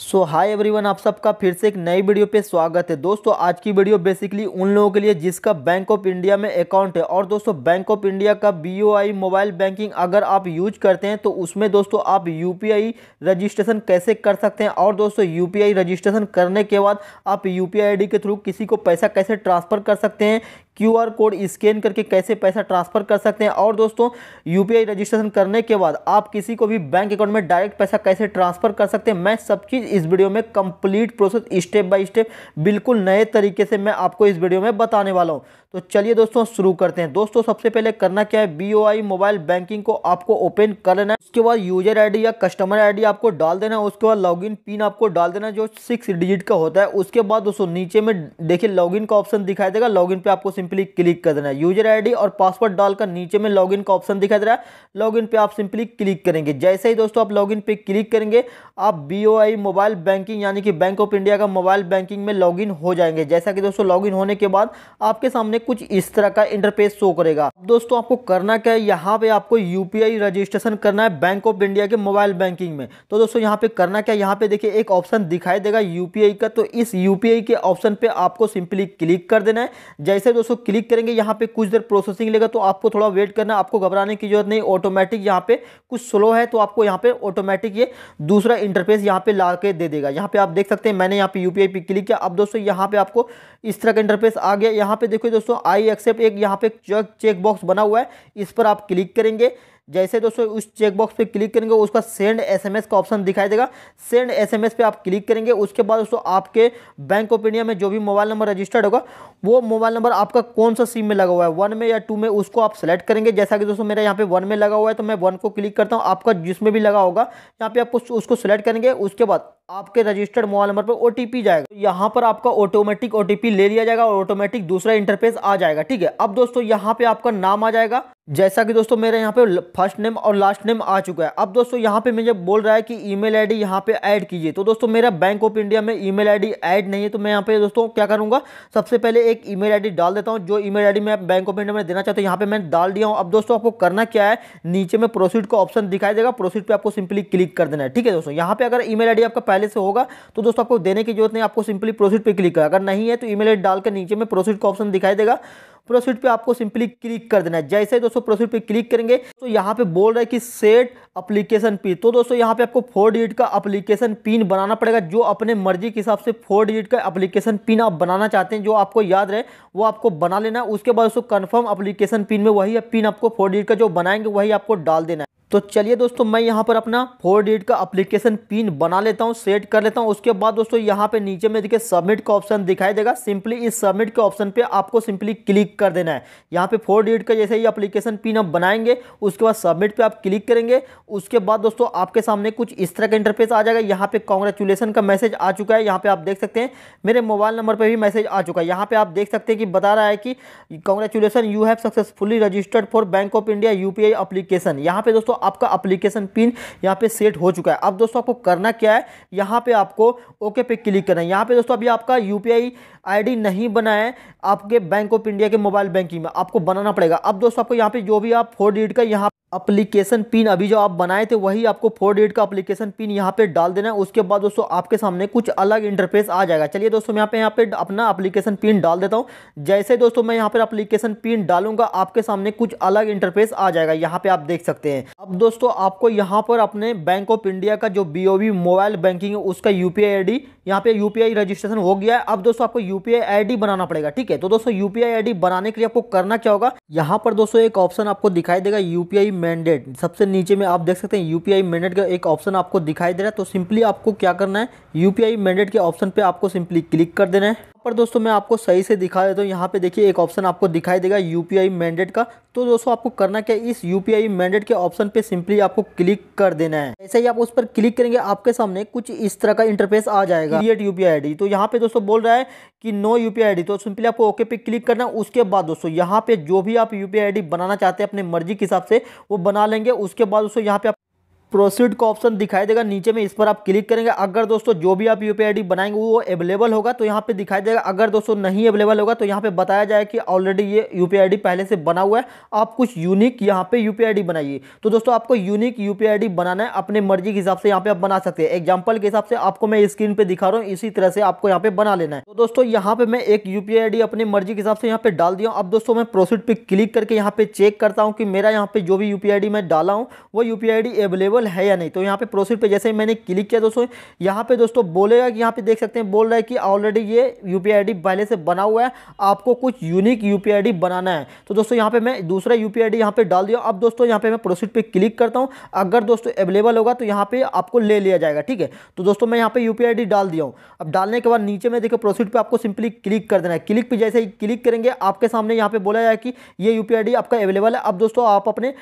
सो hi everyone आप सबका फिर से एक नई वीडियो पे स्वागत है दोस्तों आज की वीडियो बेसिकली उन लोगों के लिए जिसका बैंक ऑफ इंडिया में अकाउंट है और दोस्तों बैंक ऑफ इंडिया का बीओआई मोबाइल बैंकिंग अगर आप यूज करते हैं तो उसमें दोस्तों आप यूपीआई रजिस्ट्रेशन कैसे कर सकते हैं और दोस्तों यू रजिस्ट्रेशन करने के बाद आप यू पी के थ्रू किसी को पैसा कैसे ट्रांसफ़र कर सकते हैं क्यूआर कोड स्कैन करके कैसे पैसा ट्रांसफ़र कर सकते हैं और दोस्तों यूपीआई रजिस्ट्रेशन करने के बाद आप किसी को भी बैंक अकाउंट में डायरेक्ट पैसा कैसे ट्रांसफ़र कर सकते हैं मैं सब चीज़ इस वीडियो में complete process step by step बिल्कुल नए तरीके से मैं आपको इस वीडियो में बताने वाला हूँ तो चलिए दोस्तों शुरू करते हैं दोस्तों सबसे पहले करना क्या है बी मोबाइल बैंकिंग को आपको ओपन कर लेना है उसके बाद यूजर डी या कस्टमर डी आपको डाल देना है उसके बाद इन पिन आपको डाल देना जो सिक्स डिजिट का होता है उसके बाद दोस्तों नीचे में देखिए लॉग का ऑप्शन दिखाई देगा इन पे आपको सिंपल सिंपली क्लिक कर देना है यूजर आईडी और पासवर्ड डालकर नीचे में लॉगिन का ऑप्शन दिखा दे रहा है लॉगिन पे आप सिंपली क्लिक करेंगे जैसे ही दोस्तों आप लॉगिन पे क्लिक करेंगे आप बी मोबाइल बैंकिंग यानी कि बैंक ऑफ इंडिया का मोबाइल बैंकिंग में लॉगिन हो जाएंगे जैसा कि दोस्तों लॉगिन होने के बाद आपके सामने कुछ इस तरह का इंटरपेस शो करेगा दोस्तों आपको करना क्या है यहाँ पे आपको यूपीआई रजिस्ट्रेशन करना है बैंक ऑफ इंडिया के मोबाइल बैंकिंग में तो दोस्तों यहाँ पे करना क्या है यहाँ पे देखिए एक ऑप्शन दिखाई देगा यूपीआई का तो इस यूपीआई के ऑप्शन पे आपको सिंपली क्लिक कर देना है जैसे दोस्तों दोस्तों क्लिक करेंगे यहाँ पे कुछ देर प्रोसेसिंग लेगा तो आपको थोड़ा वेट करना आपको घबराने की जरूरत नहीं ऑटोमेटिक यहाँ पे कुछ स्लो है तो आपको यहाँ पे ऑटोमेटिक ये दूसरा इंटरफेस यहाँ पे ला के दे देगा यहाँ पे आप देख सकते हैं मैंने यहाँ पे यू पे क्लिक किया अब दोस्तों यहाँ पे आपको इस तरह का इंटरफेस आ गया यहाँ पे देखो दोस्तों आई एक्सेप्ट एक यहाँ पे चेक चेक बॉक्स बना हुआ है इस पर आप क्लिक करेंगे जैसे दोस्तों उस चेकबॉक्स पे क्लिक करेंगे उसका सेंड एसएमएस का ऑप्शन दिखाई देगा सेंड एसएमएस पे आप क्लिक करेंगे उसके बाद दोस्तों आपके बैंक ऑफ इंडिया में जो भी मोबाइल नंबर रजिस्टर्ड होगा वो मोबाइल नंबर आपका कौन सा सिम में लगा हुआ है वन में या टू में उसको आप सेलेक्ट करेंगे जैसा कि दोस्तों मेरा यहाँ पे वन में लगा हुआ है तो मैं वन को क्लिक करता हूँ आपका जिसमें भी लगा होगा यहाँ पे आप उसको सेलेक्ट करेंगे उसके बाद आपके रजिस्टर्ड मोबाइल नंबर पर ओ जाएगा तो यहाँ पर आपका ऑटोमेटिक ओ ले लिया जाएगा और ऑटोमेटिक दूसरा इंटरफेस आ जाएगा ठीक है अब दोस्तों यहाँ पे आपका नाम आ जाएगा जैसा कि दोस्तों मेरे यहाँ पे फर्स्ट नेम और लास्ट नेम आ चुका है अब दोस्तों यहाँ पे मुझे बोल रहा है कि ईमेल आईडी यहाँ पे ऐड कीजिए तो दोस्तों मेरा बैंक ऑफ इंडिया में ईमेल आईडी ऐड नहीं है तो मैं यहाँ पे दोस्तों क्या करूँगा सबसे पहले एक ईमेल आईडी डाल देता हूँ जो ईमेल आईडी मैं बैंक ऑफ इंडिया में देना चाहता हूँ यहाँ पे मैं डाल दिया हूँ अब दोस्तों आपको करना क्या है नीचे में प्रोसीड का ऑप्शन दिखाई देगा प्रोसीड पर आपको सिंपली क्लिक कर देना है ठीक है दोस्तों यहाँ पे अगर ई मेल आपका पहले से होगा तो दोस्तों आपको देने की जरूरत नहीं आपको सिंपली प्रोसीड पे क्लिक कर अगर नहीं है तो ईमेल आईडी डालकर नीचे में प्रोसीड का ऑप्शन दिखाई देगा प्रोसीड पे आपको सिंपली क्लिक कर देना है जैसे ही दोस्तों प्रोसीड पे क्लिक करेंगे तो यहाँ पे बोल रहा है कि सेट अप्लीकेशन पिन तो दोस्तों यहाँ पे आपको फोर डिजिट का अप्लीकेशन पिन बनाना पड़ेगा जो अपने मर्जी के हिसाब से फोर डिजिट का अप्लीकेशन पिन आप बनाना चाहते हैं जो आपको याद रहे वो आपको बना लेना है उसके बाद दोस्तों कन्फर्म अप्लीकेशन पिन में वही पिन आपको फोर डिजिट का जो बनाएंगे वही आपको डाल देना है तो चलिए दोस्तों मैं यहाँ पर अपना फोर डिजिट का अप्लीकेशन पिन बना लेता हूँ सेट कर लेता हूँ उसके बाद दोस्तों यहाँ पे नीचे में देखिए सबमिट का ऑप्शन दिखाई देगा सिंपली इस सबमिट के ऑप्शन पे आपको सिंपली क्लिक कर देना है यहाँ पे फोर डिजिट का जैसे ही अप्लीकेशन पिन हम बनाएंगे उसके बाद सबमिट पर आप क्लिक करेंगे उसके बाद दोस्तों आपके सामने कुछ इस तरह का इंटरफेस आ जाएगा यहाँ पे कॉन्ग्रेचुलेसन का मैसेज आ चुका है यहाँ पे आप देख सकते हैं मेरे मोबाइल नंबर पर भी मैसेज आ चुका है यहाँ पे आप देख सकते हैं कि बता रहा है कि congratulation you have successfully registered for Bank of India UPI application यहाँ पे दोस्तों आपका अप्लीकेशन पिन यहाँ पे सेट हो चुका है अब दोस्तों आपको करना क्या है यहाँ पे आपको ओके पे क्लिक करना है यहाँ पे दोस्तों अभी आपका यूपीआई आईडी नहीं बनाए आपके बैंक ऑफ इंडिया के मोबाइल बैंकिंग में आपको बनाना पड़ेगा अब दोस्तों आपको यहाँ पे जो भी आप फोर डिजिट का यहाँ अप्लीकेशन पिन अभी जो आप बनाए थे वही आपको फोर डिजिट का अप्लीकेशन पिन यहाँ पे डाल देना है उसके बाद दोस्तों आपके सामने कुछ अलग इंटरफेस आ जाएगा चलिए दोस्तों मैं यहाँ पे यहाँ पे अपना अप्लीकेशन पिन डाल देता हूँ जैसे दोस्तों मैं यहाँ पे अप्लीकेशन पिन डालूंगा आपके सामने कुछ अलग इंटरफेस आ जाएगा यहाँ पे आप देख सकते हैं अब दोस्तों आपको यहाँ पर अपने बैंक ऑफ इंडिया का जो बी मोबाइल बैंकिंग है उसका यू पी आई यहाँ पे यू रजिस्ट्रेशन हो गया है अब दोस्तों आपको यूपीआई आईडी बनाना पड़ेगा ठीक है तो दोस्तों यूपीआई आईडी बनाने के लिए आपको करना क्या होगा यहाँ पर दोस्तों एक ऑप्शन आपको दिखाई देगा यूपीआई मैंडेट सबसे नीचे में आप देख सकते हैं यूपीआई मैंडेट का एक ऑप्शन आपको दिखाई दे रहा है तो सिंपली आपको क्या करना है यूपीआई मैंडेट के ऑप्शन पर आपको सिंपली क्लिक कर देना है पर दोस्तों मैं आपको सही से दिखा देता हूँ यहाँ पे देखिए एक ऑप्शन आपको दिखाई देगा यूपीआई मैंडेट का तो दोस्तों आपको करना क्या इस यूपीआई मैंडेट के ऑप्शन पे सिंपली आपको क्लिक कर देना है ऐसे ही आप उस पर क्लिक करेंगे आपके सामने कुछ इस तरह का इंटरफेस आ जाएगा क्रिएट यूपीआई आईडी तो यहाँ पे दोस्तों बोल रहा है कि नो यूपीआई आईडी तो सिंपली आपको ओके पे क्लिक करना उसके बाद दोस्तों यहाँ पे जो भी आप यूपीआई आईडी बनाना चाहते हैं अपने मर्जी के हिसाब से वो बना लेंगे उसके बाद दोस्तों यहाँ पे प्रोसीड का ऑप्शन दिखाई देगा नीचे में इस पर आप क्लिक करेंगे अगर दोस्तों जो भी आप यू पी बनाएंगे वो अवेलेबल होगा तो यहाँ पे दिखाई देगा अगर दोस्तों नहीं अवेलेबल होगा तो यहाँ पे बताया जाए कि ऑलरेडी ये यू पी पहले से बना हुआ है आप कुछ यूनिक यहाँ पे यू पी बनाइए तो दोस्तों आपको यूनिक यू पी बनाना है अपने मर्जी के हिसाब से यहाँ पे आप बना सकते हैं एग्जाम्पल के हिसाब से आपको मैं स्क्रीन पर दिखा रहा हूँ इसी तरह से आपको यहाँ पे बना लेना है तो दोस्तों यहाँ पे मैं एक यू पी अपनी मर्जी के हिसाब से यहाँ पे डाल दिया अब दोस्तों मैं प्रोसीड पर क्लिक करके यहाँ पे चेक करता हूँ कि मेरा यहाँ पे जो भी यू पी मैं डाला हूँ वो यू पी अवेलेबल अवेलेबल है या नहीं तो यहाँ पे प्रोसीड पे जैसे ही मैंने क्लिक किया दोस्तों यहाँ पे दोस्तों बोलेगा कि यहाँ पे देख सकते हैं बोल रहा है कि ऑलरेडी ये यू पी पहले से बना हुआ है आपको कुछ यूनिक यू पी बनाना है तो दोस्तों यहाँ पे मैं दूसरा यू पी आई पे डाल दिया अब दोस्तों यहाँ पे मैं प्रोसीड पर क्लिक करता हूँ अगर दोस्तों अवेलेबल होगा तो यहाँ पे आपको ले लिया जाएगा ठीक है तो दोस्तों मैं यहाँ पे यू पी डाल दिया हूँ अब डालने के बाद नीचे में देखो प्रोसीड पर आपको सिंपली क्लिक कर देना है क्लिक पर जैसे ही क्लिक करेंगे आपके सामने यहाँ पे बोला जाए कि ये यू आपका अवेलेबल है अब दोस्तों आप अपने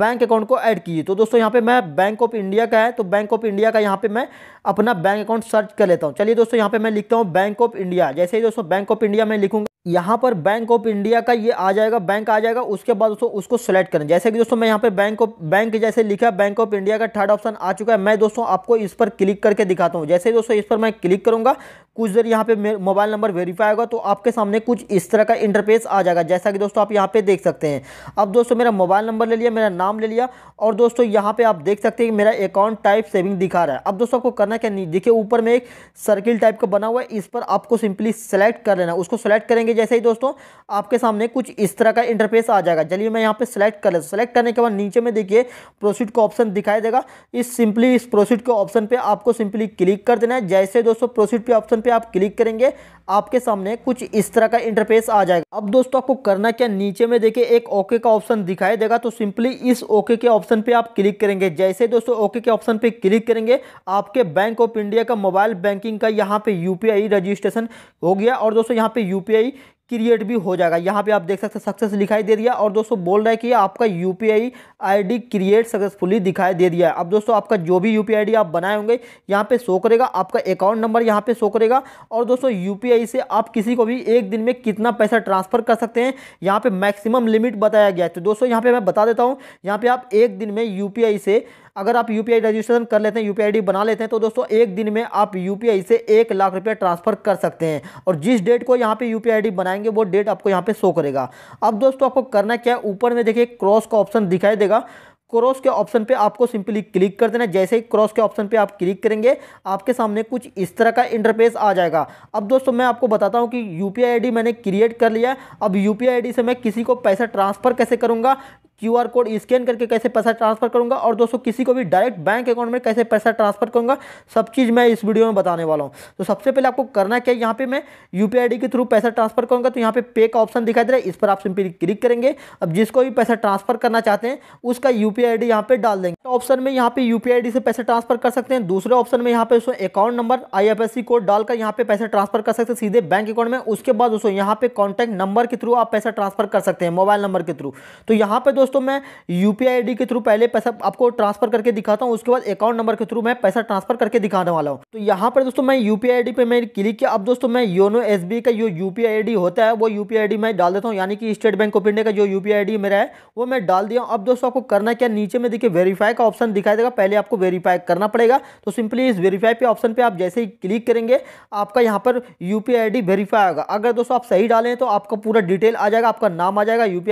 बैंक अकाउंट को ऐड कीजिए तो दोस्तों यहाँ पे मैं बैंक बैंक ऑफ इंडिया का है तो बैंक ऑफ इंडिया का यहाँ पे मैं अपना बैंक अकाउंट सर्च कर लेता हूँ चलिए दोस्तों यहाँ पे मैं लिखता हूँ बैंक ऑफ इंडिया जैसे ही दोस्तों बैंक ऑफ इंडिया मैं लिखूंगा यहाँ पर बैंक ऑफ इंडिया का ये आ जाएगा बैंक आ जाएगा उसके बाद दोस्तों उसको सेलेक्ट करें जैसे कि दोस्तों मैं यहाँ पे बैंक ऑफ बैंक जैसे लिखा बैंक ऑफ इंडिया का थर्ड ऑप्शन आ चुका है मैं दोस्तों आपको इस पर क्लिक करके दिखाता हूँ जैसे दोस्तों इस पर मैं क्लिक करूँगा कुछ देर यहाँ पे मोबाइल नंबर वेरीफाई होगा तो आपके सामने कुछ इस तरह का इंटरफेस आ जाएगा जैसा कि दोस्तों आप यहाँ पे देख सकते हैं अब दोस्तों मेरा मोबाइल नंबर ले लिया मेरा नाम ले लिया और दोस्तों यहाँ पे आप देख सकते हैं कि मेरा अकाउंट टाइप सेविंग दिखा रहा है अब दोस्तों आपको करना क्या नहीं देखिए ऊपर में एक सर्किल टाइप का बना हुआ है इस पर आपको सिंपली सेलेक्ट कर लेना उसको सेलेक्ट करेंगे करेंगे जैसे ही दोस्तों आपके सामने कुछ इस तरह का इंटरफेस आ जाएगा चलिए मैं यहाँ पे सेलेक्ट कर लेता सेलेक्ट करने के बाद नीचे में देखिए प्रोसीड का ऑप्शन दिखाई देगा इस सिंपली इस प्रोसीड के ऑप्शन पर आपको सिंपली क्लिक कर देना है जैसे दोस्तों प्रोसीड के ऑप्शन पर आप क्लिक करेंगे आपके सामने कुछ इस तरह का इंटरफेस आ जाएगा अब दोस्तों आपको करना क्या नीचे में देखिए एक ओके का ऑप्शन दिखाई देगा तो सिंपली इस ओके के ऑप्शन पर आप क्लिक करेंगे जैसे दोस्तों ओके के ऑप्शन पर क्लिक करेंगे आपके बैंक ऑफ इंडिया का मोबाइल बैंकिंग का यहाँ पे यूपीआई रजिस्ट्रेशन हो गया और दोस्तों यहाँ पे यूपीआई क्रिएट भी हो जाएगा यहाँ पे आप देख सकते हैं सक्सेस दिखाई दे दिया और दोस्तों बोल रहा है कि आपका U P I ID create successfully दिखाई दे दिया है अब दोस्तों आपका जो भी यू पी आई आप बनाए होंगे यहाँ पे शो करेगा आपका अकाउंट नंबर यहाँ पे शो करेगा और दोस्तों यू से आप किसी को भी एक दिन में कितना पैसा ट्रांसफ़र कर सकते हैं यहाँ पर मैक्सिमम लिमिट बताया गया है तो दोस्तों यहाँ पर मैं बता देता हूँ यहाँ पर आप एक दिन में यू से अगर आप यू रजिस्ट्रेशन कर लेते हैं यू पी बना लेते हैं तो दोस्तों एक दिन में आप यू से एक लाख रुपया ट्रांसफ़र कर सकते हैं और जिस डेट को यहाँ पे यू पी बनाएंगे वो डेट आपको यहाँ पे शो करेगा अब दोस्तों आपको करना क्या है ऊपर में देखिए क्रॉस का ऑप्शन दिखाई देगा क्रॉस के ऑप्शन पे आपको सिंपली क्लिक कर देना जैसे ही क्रॉस के ऑप्शन पे आप क्लिक करेंगे आपके सामने कुछ इस तरह का इंटरफेस आ जाएगा अब दोस्तों मैं आपको बताता हूँ कि यू पी मैंने क्रिएट कर लिया अब यू पी से मैं किसी को पैसा ट्रांसफ़र कैसे करूँगा क्यूआर कोड स्कैन करके कैसे पैसा ट्रांसफर करूंगा और दोस्तों किसी को भी डायरेक्ट बैंक अकाउंट में कैसे पैसा ट्रांसफर करूंगा सब चीज़ मैं इस वीडियो में बताने वाला हूं तो सबसे पहले आपको करना क्या है यहाँ पे मैं यू पी के थ्रू पैसा ट्रांसफर करूंगा तो यहाँ पे पे का ऑप्शन दिखाई दे रहा है इस पर आप सिंपली क्लिक करेंगे अब जिसको भी पैसा ट्रांसफर करना चाहते हैं उसका यू पी यहाँ पे डाल देंगे तो ऑप्शन में यहाँ पे यू से पैसा ट्रांसफर कर सकते हैं दूसरे ऑप्शन में यहाँ पे दोस्तों अकाउंट नंबर आई कोड डालकर यहाँ पे पैसा ट्रांसफर कर सकते हैं सीधे बैंक अकाउंट में उसके बाद दोस्तों यहाँ पे कॉन्टैक्ट नंबर के थ्रू आप पैसा ट्रांसफर कर सकते हैं मोबाइल नंबर के थ्रू तो यहाँ पे दोस्तों दोस्तों मैं यू पी के थ्रू पहले पैसा आपको ट्रांसफर करके दिखाता हूँ उसके बाद अकाउंट नंबर के थ्रू मैं पैसा ट्रांसफर करके दिखाने वाला हूँ तो यहाँ पर दोस्तों मैं यू पी पे मैं क्लिक किया अब दोस्तों मैं योनो एस का जो यू पी होता है वो यू पी मैं डाल देता हूँ यानी कि स्टेट बैंक ऑफ इंडिया का जो यू पी मेरा है वो मैं डाल दिया अब दोस्तों आपको करना क्या नीचे में देखिए वेरीफाई का ऑप्शन दिखाई देगा पहले आपको वेरीफाई करना पड़ेगा तो सिंपली इस वेरीफाई पे ऑप्शन पे आप जैसे ही क्लिक करेंगे आपका यहाँ पर यू पी वेरीफाई होगा अगर दोस्तों आप सही डालें तो आपका पूरा डिटेल आ जाएगा आपका नाम आ जाएगा यू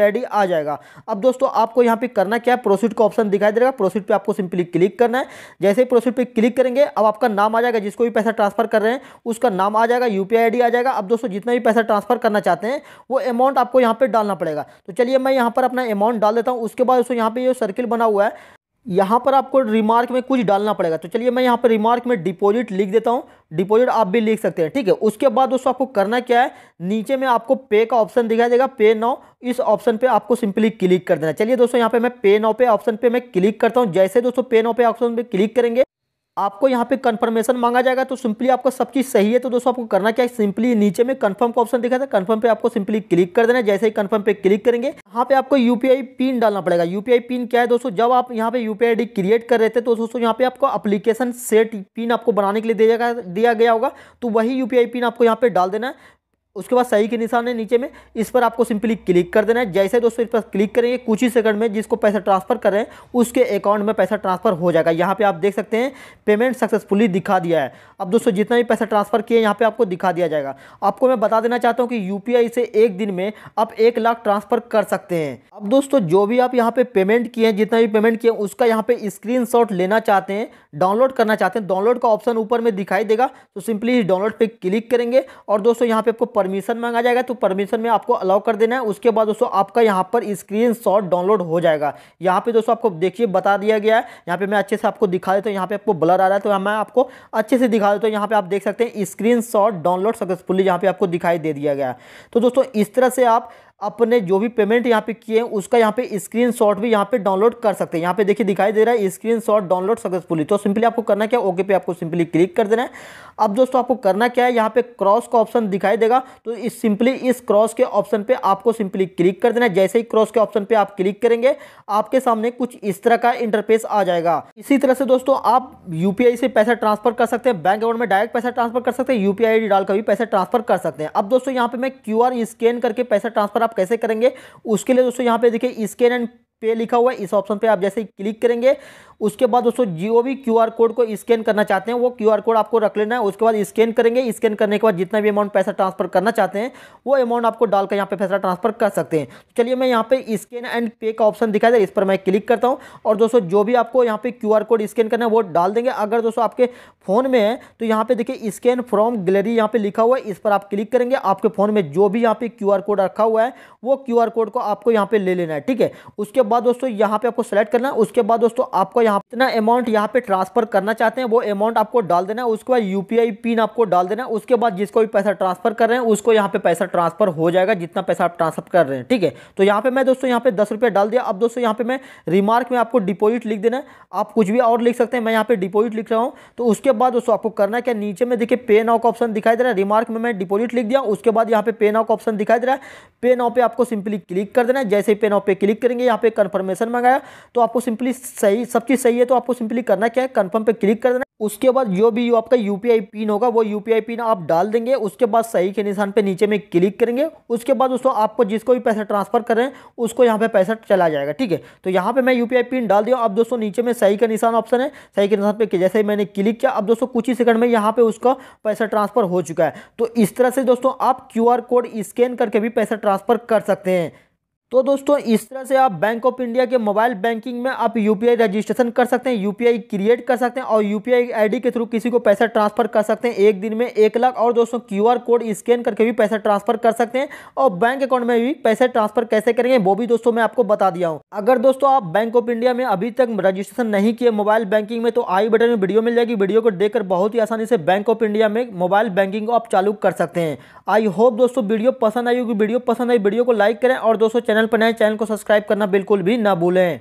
आ जाएगा अब दोस्तों तो आपको यहाँ पे करना क्या है प्रोसीड का ऑप्शन दिखाई देगा प्रोसीड पे आपको सिंपली क्लिक करना है जैसे ही प्रोसीड पे क्लिक करेंगे अब आपका नाम आ जाएगा जिसको भी पैसा ट्रांसफर कर रहे हैं उसका नाम आ जाएगा यूपीआई आईडी आ जाएगा अब दोस्तों जितना भी पैसा ट्रांसफर करना चाहते हैं वो अमाउंट आपको यहाँ पर डालना पड़ेगा तो चलिए मैं यहाँ पर अपना अमाउंट डाल देता हूँ उसके बाद दोस्तों यहाँ पर ये सर्किल बना हुआ है यहाँ पर आपको रिमार्क में कुछ डालना पड़ेगा तो चलिए मैं यहाँ पर रिमार्क में डिपॉजिट लिख देता हूँ डिपॉजिट आप भी लिख सकते हैं ठीक है उसके बाद दोस्तों आपको करना क्या है नीचे में आपको पे का ऑप्शन दिखाई देगा पे नाउ इस ऑप्शन पे आपको सिंपली क्लिक कर देना चलिए दोस्तों यहाँ पे मैं पे नाउ पे ऑप्शन पे मैं क्लिक करता हूँ जैसे दोस्तों पे नाउ पे ऑप्शन पे क्लिक करेंगे आपको यहाँ पे कंफर्मेशन मांगा जाएगा तो सिंपली आपको सब चीज़ सही है तो दोस्तों आपको करना क्या है सिंपली नीचे में कंफर्म का ऑप्शन दिखा था कंफर्म पे आपको सिंपली क्लिक कर देना जैसे ही कंफर्म पे क्लिक करेंगे यहाँ पे आपको यूपीआई पिन डालना पड़ेगा यूपीआई पिन क्या है दोस्तों जब आप यहाँ पे यूपीआई आईडी क्रिएट कर रहे थे तो दोस्तों यहाँ पे आपको अप्लीकेशन सेट पिन आपको बनाने के लिए दिया गया होगा तो वही यूपीआई पिन आपको यहाँ पे डाल देना है उसके बाद सही के निशान है नीचे में इस पर आपको सिंपली क्लिक कर देना है जैसे दोस्तों इस पर क्लिक करेंगे कुछ ही सेकंड में जिसको पैसा ट्रांसफर कर रहे हैं उसके अकाउंट में पैसा ट्रांसफर हो जाएगा यहाँ पे आप देख सकते हैं पेमेंट सक्सेसफुली दिखा दिया है अब दोस्तों जितना भी पैसा ट्रांसफर किया यहाँ पर आपको दिखा दिया जाएगा आपको मैं बता देना चाहता हूँ कि यू से एक दिन में आप एक लाख ट्रांसफर कर सकते हैं अब दोस्तों जो भी आप यहाँ पे पेमेंट किए हैं जितना भी पेमेंट किए उसका यहाँ पे स्क्रीन लेना चाहते हैं डाउनलोड करना चाहते हैं डाउनलोड का ऑप्शन ऊपर में दिखाई देगा तो सिंपली डाउनलोड पर क्लिक करेंगे और दोस्तों यहाँ पे आपको परमिशन मांगा जाएगा तो परमिशन में आपको अलाउ कर देना है उसके बाद दोस्तों आपका यहाँ पर स्क्रीन शॉट डाउनलोड हो जाएगा यहाँ पे दोस्तों आपको देखिए बता दिया गया है यहाँ पे मैं अच्छे से आपको दिखा देता हूँ यहाँ पे आपको ब्लर आ रहा है तो मैं आपको अच्छे से दिखा देता हूँ यहाँ पे आप देख सकते हैं स्क्रीन डाउनलोड सक्सेसफुली यहाँ पे आपको दिखाई दे दिया गया तो दोस्तों इस तरह से आप अपने जो भी पेमेंट यहाँ पे किए हैं उसका यहाँ पे स्क्रीनशॉट भी यहाँ पे डाउनलोड कर सकते हैं यहाँ पे देखिए दिखाई दे रहा है स्क्रीनशॉट डाउनलोड सक्सेसफुली तो सिंपली आपको करना क्या ओके पे आपको सिंपली क्लिक कर देना है अब दोस्तों आपको करना क्या है यहाँ पे क्रॉस का ऑप्शन दिखाई देगा तो इस सिंपली इस क्रॉस के ऑप्शन पे आपको सिंपली क्लिक कर देना है जैसे ही क्रॉस के ऑप्शन पे आप क्लिक करेंगे आपके सामने कुछ इस तरह का इंटरफेस आ जाएगा इसी तरह से दोस्तों आप यूपीआई से पैसा ट्रांसफर कर सकते हैं बैंक अकाउंट में डायरेक्ट पैसा ट्रांसफर कर सकते हैं यूपीआई डालकर भी पैसा ट्रांसफर कर सकते हैं अब दोस्तों यहाँ पे मैं क्यू स्कैन करके पैसा ट्रांसफर आप कैसे करेंगे उसके लिए दोस्तों यहाँ पे देखिए स्कैन एंड पे लिखा हुआ है इस ऑप्शन पे आप जैसे ही क्लिक करेंगे उसके बाद दोस्तों जियो भी क्यू कोड को स्कैन करना चाहते हैं वो क्यू कोड आपको रख लेना है उसके बाद स्कैन करेंगे स्कैन करने के बाद जितना भी अमाउंट पैसा ट्रांसफर करना चाहते हैं वो अमाउंट आपको डालकर यहाँ पे पैसा ट्रांसफर कर सकते हैं तो चलिए मैं यहाँ पे स्कैन एंड पे का ऑप्शन दिखा दे इस पर मैं क्लिक करता हूँ और दोस्तों जो भी आपको यहाँ पे क्यू कोड स्कैन करना है वो डाल देंगे अगर दोस्तों आपके फ़ोन में है तो यहाँ पे देखिए स्कैन फ्रॉम गैलरी यहाँ पे लिखा हुआ है इस पर आप क्लिक करेंगे आपके फ़ोन में जो भी यहाँ पे क्यू कोड रखा हुआ है वो क्यू कोड को आपको यहाँ पे ले लेना है ठीक है उसके बाद बाद दोस्तों यहाँ पे आपको सेलेक्ट करना है उसके बाद दोस्तों आपको यहाँ इतना अमाउंट यहाँ पे ट्रांसफर करना चाहते हैं वो अमाउंट आपको डाल देना है उसके बाद यूपीआई पिन आपको डाल देना है उसके बाद जिसको भी पैसा ट्रांसफर कर रहे हैं उसको यहाँ पे पैसा ट्रांसफर हो जाएगा जितना पैसा आप ट्रांसफर कर रहे हैं ठीक है तो यहाँ पे मैं दोस्तों यहाँ पे दस डाल दिया अब दोस्तों यहाँ पे मैं रिमार्क में आपको डिपोजिट लिख देना है आप कुछ भी और लिख सकते हैं मैं यहाँ पे डिपोजिट लिख रहा हूँ तो उसके बाद दोस्तों आपको करना क्या नीचे में देखिए पे नाउ का ऑप्शन दिखाई दे रहा है रिमार्क में मैं डिपोजिट लिख दिया उसके बाद यहाँ पे पे नाउ का ऑप्शन दिखाई दे रहा है पे नाउ पे आपको सिंपली क्लिक कर देना है जैसे पे नाउ पे क्लिक करेंगे यहाँ पे कन्फर्मेशन मंगाया तो आपको सिंपली सही सब चीज़ सही है तो आपको सिंपली करना क्या है कन्फर्म पे क्लिक कर देना उसके बाद जो भी जो आपका यू पिन होगा वो यू पिन आप डाल देंगे उसके बाद सही के निशान पे नीचे में क्लिक करेंगे उसके बाद उसको आपको जिसको भी पैसा ट्रांसफर कर रहे हैं उसको यहाँ पे पैसा चला जाएगा ठीक है तो यहाँ पे मैं यू पिन डाल दिया अब दोस्तों नीचे में सही का निशान ऑप्शन है सही के निशान पर जैसे ही मैंने क्लिक किया अब दोस्तों कुछ ही सेकंड में यहाँ पर उसका पैसा ट्रांसफर हो चुका है तो इस तरह से दोस्तों आप क्यू कोड स्कैन करके भी पैसा ट्रांसफर कर सकते हैं तो दोस्तों इस तरह से आप बैंक ऑफ इंडिया के मोबाइल बैंकिंग में आप यूपीआई रजिस्ट्रेशन कर सकते हैं यूपीआई क्रिएट कर सकते हैं और यूपीआई आईडी के थ्रू किसी को पैसा ट्रांसफर कर सकते हैं एक दिन में एक लाख और दोस्तों क्यूआर कोड स्कैन करके भी पैसा ट्रांसफर कर सकते हैं और बैंक अकाउंट में भी पैसे ट्रांसफर कैसे करेंगे वो भी दोस्तों मैं आपको बता दिया हूँ अगर दोस्तों आप बैंक ऑफ इंडिया में अभी तक रजिस्ट्रेशन नहीं किए मोबाइल बैंकिंग में तो आई बटन में वीडियो मिल जाएगी वीडियो को देखकर बहुत ही आसानी से बैंक ऑफ इंडिया में मोबाइल बैंकिंग को आप चालू कर सकते हैं आई होप दोस्तों वीडियो पसंद आई होगी वीडियो पसंद आई वीडियो को लाइक करें और दोस्तों चैनल पर नए चैनल को सब्सक्राइब करना बिल्कुल भी ना भूलें